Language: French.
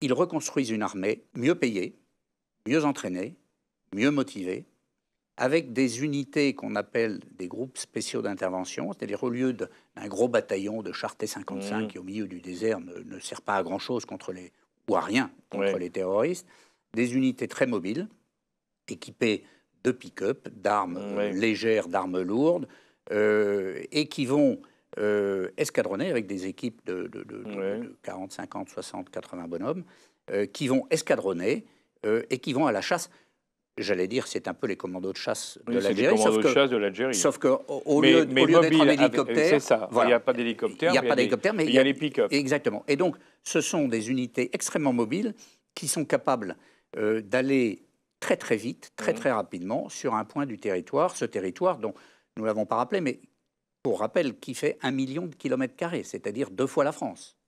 ils reconstruisent une armée mieux payée, mieux entraînée, mieux motivée, avec des unités qu'on appelle des groupes spéciaux d'intervention, c'est-à-dire au lieu d'un gros bataillon de Charté 55 mmh. qui au milieu du désert ne, sert pas à grand-chose contre les ou à rien contre les terroristes, des unités très mobiles, équipées de pick-up, d'armes euh, légères, d'armes lourdes, euh, et qui vont euh, escadronnés avec des équipes de, 40, 50, 60, 80 bonhommes euh, qui vont escadronner euh, et qui vont à la chasse. J'allais dire, c'est un peu les commandos de chasse de l'Algérie. Sauf, sauf que, au lieu, d'être en hélicoptère, il n'y a pas d'hélicoptère. Il y a les pick-up. Exactement. Et donc, ce sont des unités extrêmement mobiles qui sont capables d'aller très très vite, très mmh. très rapidement sur un point du territoire, ce territoire dont nous l'avons pas rappelé, mais pour rappel, qui fait un million de kilomètres carrés, c'est-à-dire deux fois la France.